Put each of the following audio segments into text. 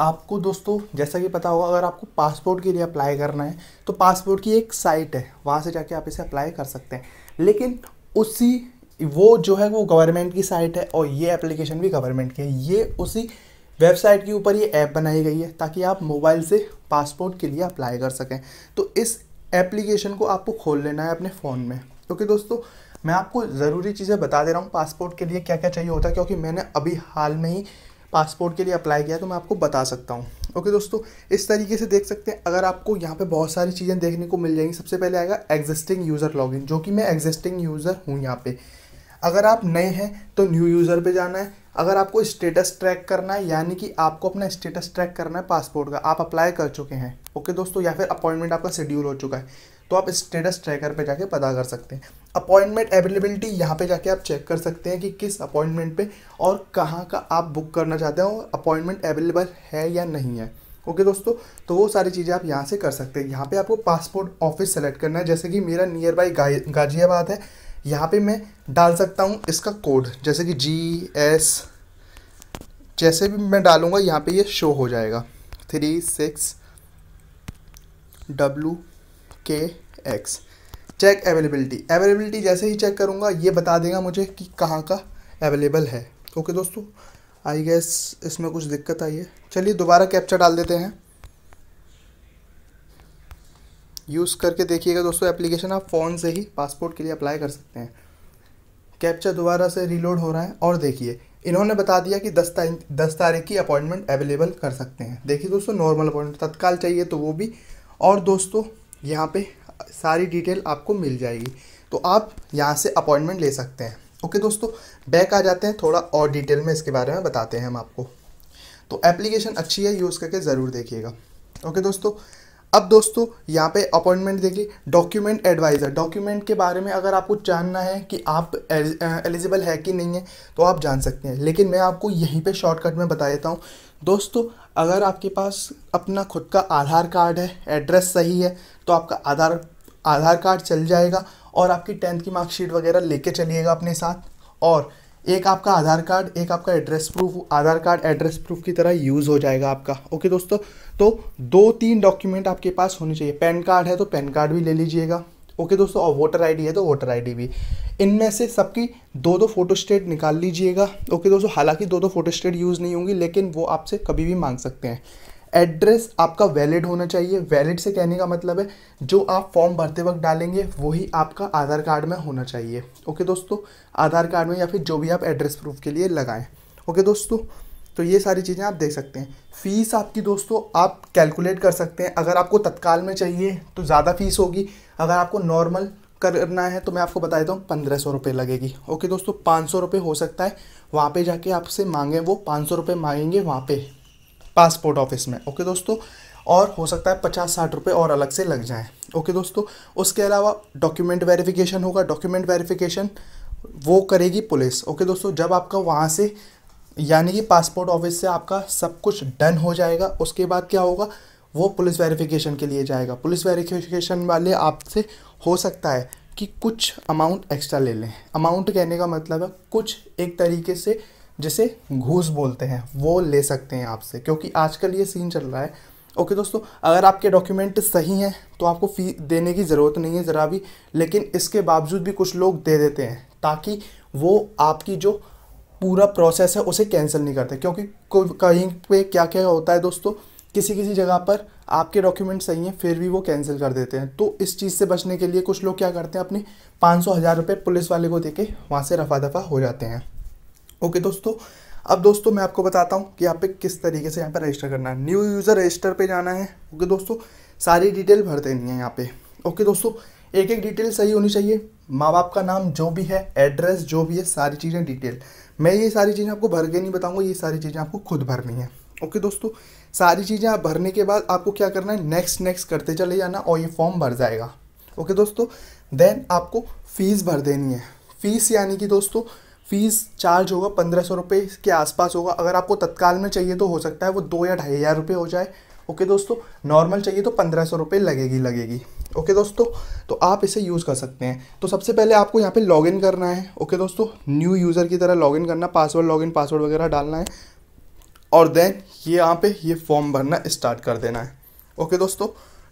आपको दोस्तों जैसा कि पता होगा अगर आपको पासपोर्ट के लिए अप्लाई करना है तो पासपोर्ट की एक साइट है वहाँ से जाके आप इसे अप्लाई कर सकते हैं लेकिन उसी वो जो है वो गवर्नमेंट की साइट है और ये एप्लीकेशन भी गवर्नमेंट की है ये उसी वेबसाइट के ऊपर ये ऐप बनाई गई है ताकि आप मोबाइल से पासपोर्ट के लिए अप्लाई कर सकें तो इस एप्लीकेशन को आपको खोल लेना है अपने फ़ोन में क्योंकि दोस्तों मैं आपको ज़रूरी चीज़ें बता दे रहा हूँ पासपोर्ट के लिए क्या क्या चाहिए होता है क्योंकि मैंने अभी हाल में ही पासपोर्ट के लिए अप्लाई किया तो मैं आपको बता सकता हूँ ओके दोस्तों इस तरीके से देख सकते हैं अगर आपको यहाँ पे बहुत सारी चीज़ें देखने को मिल जाएंगी सबसे पहले आएगा एग्जिस्टिंग यूज़र लॉगिन जो कि मैं एग्जिस्टिंग यूज़र हूँ यहाँ पे अगर आप नए हैं तो न्यू यूज़र पे जाना है अगर आपको स्टेटस ट्रैक करना है यानी कि आपको अपना स्टेटस ट्रैक करना है पासपोर्ट का आप अप्लाई कर चुके हैं ओके दोस्तों या फिर अपॉइंटमेंट आपका शेड्यूल हो चुका है तो आप स्टेटस ट्रैकर पे जाके पता कर सकते हैं अपॉइंटमेंट अवेलेबिलिटी यहाँ पे जाके आप चेक कर सकते हैं कि किस अपॉइंटमेंट पे और कहाँ का आप बुक करना चाहते हैं और अपॉइंटमेंट अवेलेबल है या नहीं है ओके okay, दोस्तों तो वो सारी चीज़ें आप यहाँ से कर सकते हैं यहाँ पे आपको पासपोर्ट ऑफिस सेलेक्ट करना है जैसे कि मेरा नियर बाई गाजियाबाद है यहाँ पे मैं डाल सकता हूँ इसका कोड जैसे कि जी एस जैसे भी मैं डालूँगा यहाँ पे ये यह शो हो जाएगा three six W K X check availability availability जैसे ही चेक करूँगा ये बता देगा मुझे कि कहाँ का अवेलेबल है ओके okay, दोस्तों आई गेस इसमें कुछ दिक्कत आई है चलिए दोबारा कैप्चर डाल देते हैं यूज़ करके देखिएगा दोस्तों एप्लीकेशन आप फ़ोन से ही पासपोर्ट के लिए अप्लाई कर सकते हैं कैप्चर दोबारा से रीलोड हो रहा है और देखिए इन्होंने बता दिया कि दस तारीख दस तारीख की अपॉइंटमेंट अवेलेबल कर सकते हैं देखिए दोस्तों नॉर्मल अपॉइंटमेंट तत्काल चाहिए तो वो भी और दोस्तों यहाँ पे सारी डिटेल आपको मिल जाएगी तो आप यहाँ से अपॉइंटमेंट ले सकते हैं ओके दोस्तों बैक आ जाते हैं थोड़ा और डिटेल में इसके बारे में बताते हैं हम आपको तो एप्लीकेशन अच्छी है यूज़ करके ज़रूर देखिएगा ओके दोस्तों अब दोस्तों यहाँ पे अपॉइंटमेंट देखिए डॉक्यूमेंट एडवाइज़र डॉक्यूमेंट के बारे में अगर आपको जानना है कि आप एलिजिबल है कि नहीं है तो आप जान सकते हैं लेकिन मैं आपको यहीं पे शॉर्टकट में बता देता हूँ दोस्तों अगर आपके पास अपना खुद का आधार कार्ड है एड्रेस सही है तो आपका आधार आधार कार्ड चल जाएगा और आपकी टेंथ की मार्कशीट वगैरह लेके चलिएगा अपने साथ और एक आपका आधार कार्ड एक आपका address proof Aadhaar card address proof की तरह यूज़ हो जाएगा आपका ओके दोस्तों तो दो तीन डॉक्यूमेंट आपके पास होने चाहिए पैन कार्ड है तो पैन कार्ड भी ले लीजिएगा ओके दोस्तों और वोटर आईडी है तो वोटर आईडी भी इनमें से सबकी दो दो फोटो स्टेट निकाल लीजिएगा ओके दोस्तों हालांकि दो दो फोटो स्टेट यूज़ नहीं होंगी लेकिन वो आपसे कभी भी मांग सकते हैं एड्रेस आपका वैलिड होना चाहिए वैलिड से कहने का मतलब है जो आप फॉर्म भरते वक्त डालेंगे वही आपका आधार कार्ड में होना चाहिए ओके दोस्तों आधार कार्ड में या फिर जो भी आप एड्रेस प्रूफ के लिए लगाएं ओके दोस्तों तो ये सारी चीज़ें आप देख सकते हैं फ़ीस आपकी दोस्तों आप कैलकुलेट कर सकते हैं अगर आपको तत्काल में चाहिए तो ज़्यादा फ़ीस होगी अगर आपको नॉर्मल करना है तो मैं आपको बता देता हूँ पंद्रह सौ रुपये लगेगी ओके दोस्तों पाँच सौ रुपये हो सकता है वहाँ पे जाके आपसे मांगे वो पाँच सौ रुपये मांगेंगे वहाँ पे पासपोर्ट ऑफिस में ओके दोस्तों और हो सकता है पचास साठ रुपये और अलग से लग जाएँ ओके दोस्तों उसके अलावा डॉक्यूमेंट वेरिफिकेशन होगा डॉक्यूमेंट वेरिफिकेशन वो करेगी पुलिस ओके दोस्तों जब आपका वहाँ से यानी कि पासपोर्ट ऑफिस से आपका सब कुछ डन हो जाएगा उसके बाद क्या होगा वो पुलिस वेरिफिकेशन के लिए जाएगा पुलिस वेरिफिकेशन वाले आपसे हो सकता है कि कुछ अमाउंट एक्स्ट्रा ले लें अमाउंट कहने का मतलब है कुछ एक तरीके से जिसे घूस बोलते हैं वो ले सकते हैं आपसे क्योंकि आजकल ये सीन चल रहा है ओके दोस्तों अगर आपके डॉक्यूमेंट सही हैं तो आपको फ़ी देने की ज़रूरत नहीं है ज़रा भी लेकिन इसके बावजूद भी कुछ लोग दे देते हैं ताकि वो आपकी जो पूरा प्रोसेस है उसे कैंसिल नहीं करते क्योंकि कहीं पे क्या क्या होता है दोस्तों किसी किसी जगह पर आपके डॉक्यूमेंट सही हैं फिर भी वो कैंसिल कर देते हैं तो इस चीज़ से बचने के लिए कुछ लोग क्या करते हैं अपने पाँच सौ हज़ार रुपये पुलिस वाले को दे के वहाँ से रफा दफा हो जाते हैं ओके दोस्तों अब दोस्तों मैं आपको बताता हूँ कि यहाँ पे किस तरीके से यहाँ पे रजिस्टर करना है न्यू यूज़र रजिस्टर पे जाना है ओके दोस्तों सारी डिटेल भर देनी है यहाँ पे ओके दोस्तों एक एक डिटेल सही होनी चाहिए माँ बाप का नाम जो भी है एड्रेस जो भी है सारी चीज़ें डिटेल मैं ये सारी चीज़ें आपको भर के नहीं बताऊँगा ये सारी चीज़ें आपको खुद भरनी है ओके दोस्तों सारी चीज़ें आप भरने के बाद आपको क्या करना है नेक्स्ट नेक्स्ट करते चले जाना और ये फॉर्म भर जाएगा ओके दोस्तों देन आपको फ़ीस भर देनी है फ़ीस यानी कि दोस्तों फ़ीस चार्ज होगा पंद्रह सौ रुपये के आसपास होगा अगर आपको तत्काल में चाहिए तो हो सकता है वो दो या ढाई हज़ार रुपये हो जाए ओके दोस्तों नॉर्मल चाहिए तो पंद्रह सौ रुपये लगेगी लगेगी ओके दोस्तों तो आप इसे यूज़ कर सकते हैं तो सबसे पहले आपको यहाँ पे लॉगिन करना है ओके दोस्तों न्यू यूज़र की तरह लॉगिन करना पासवर्ड लॉगिन पासवर्ड वगैरह डालना है और देन ये यहाँ पे ये फॉर्म भरना स्टार्ट कर देना है ओके दोस्तों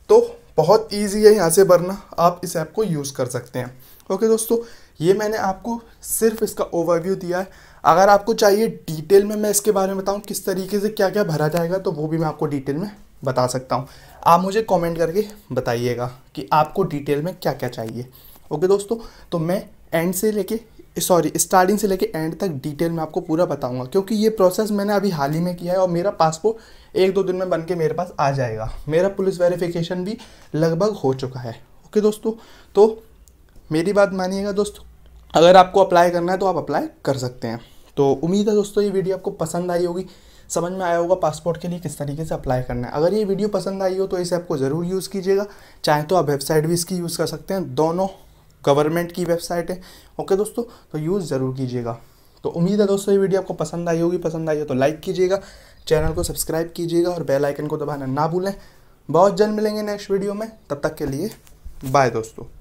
तो बहुत ईजी है यहाँ से भरना आप इस ऐप को यूज़ कर सकते हैं ओके दोस्तों ये मैंने आपको सिर्फ इसका ओवरव्यू दिया है अगर आपको चाहिए डिटेल में मैं इसके बारे में बताऊँ किस तरीके से क्या क्या भरा जाएगा तो वो भी मैं आपको डिटेल में बता सकता हूँ आप मुझे कमेंट करके बताइएगा कि आपको डिटेल में क्या क्या चाहिए ओके दोस्तों तो मैं एंड से लेके सॉरी स्टार्टिंग से लेके एंड तक डिटेल में आपको पूरा बताऊंगा क्योंकि ये प्रोसेस मैंने अभी हाल ही में किया है और मेरा पासपोर्ट एक दो दिन में बन के मेरे पास आ जाएगा मेरा पुलिस वेरिफिकेशन भी लगभग हो चुका है ओके दोस्तों तो मेरी बात मानिएगा दोस्तों अगर आपको अप्लाई करना है तो आप अप्लाई कर सकते हैं तो उम्मीद है दोस्तों ये वीडियो आपको पसंद आई होगी समझ में आया होगा पासपोर्ट के लिए किस तरीके से अप्लाई करना है अगर ये वीडियो पसंद आई हो तो इसे आपको ज़रूर यूज़ कीजिएगा चाहे तो आप वेबसाइट भी इसकी यूज़ कर सकते हैं दोनों गवर्नमेंट की वेबसाइट है ओके दोस्तों तो यूज़ ज़रूर कीजिएगा तो उम्मीद है दोस्तों ये वीडियो आपको पसंद आई होगी पसंद आई हो तो लाइक कीजिएगा चैनल को सब्सक्राइब कीजिएगा और बेल आइकन को दबाना ना भूलें बहुत जल्द मिलेंगे नेक्स्ट वीडियो में तब तक के लिए बाय दोस्तों